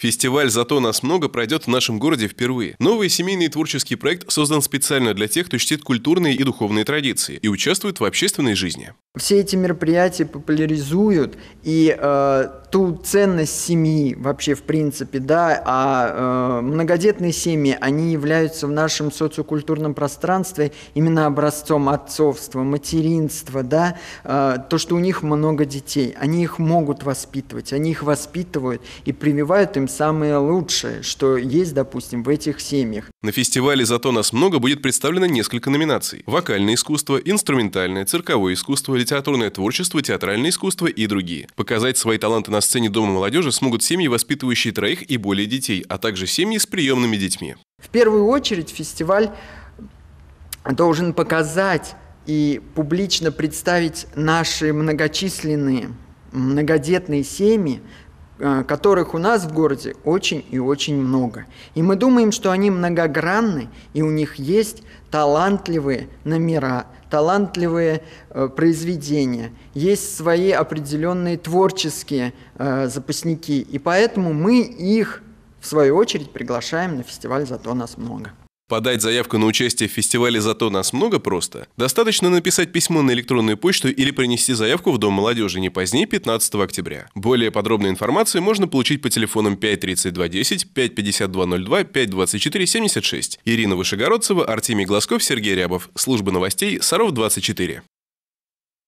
Фестиваль «Зато нас много» пройдет в нашем городе впервые. Новый семейный творческий проект создан специально для тех, кто чтит культурные и духовные традиции и участвует в общественной жизни. Все эти мероприятия популяризуют и э, ту ценность семьи вообще в принципе, да, а э, многодетные семьи, они являются в нашем социокультурном пространстве именно образцом отцовства, материнства, да, э, то, что у них много детей, они их могут воспитывать, они их воспитывают и прививают им самое лучшее, что есть, допустим, в этих семьях. На фестивале «Зато нас много» будет представлено несколько номинаций. Вокальное искусство, инструментальное, цирковое искусство, литературное творчество, театральное искусство и другие. Показать свои таланты на сцене Дома молодежи смогут семьи, воспитывающие троих и более детей, а также семьи с приемными детьми. В первую очередь фестиваль должен показать и публично представить наши многочисленные многодетные семьи, Э, которых у нас в городе очень и очень много. И мы думаем, что они многогранны, и у них есть талантливые номера, талантливые э, произведения, есть свои определенные творческие э, запасники, и поэтому мы их, в свою очередь, приглашаем на фестиваль «Зато нас много». Подать заявку на участие в фестивале «Зато нас много» просто. Достаточно написать письмо на электронную почту или принести заявку в Дом молодежи не позднее 15 октября. Более подробную информацию можно получить по телефонам 53210, 55202, 52476. Ирина Вышегородцева, Артемий Глазков, Сергей Рябов. Служба новостей «Саров-24».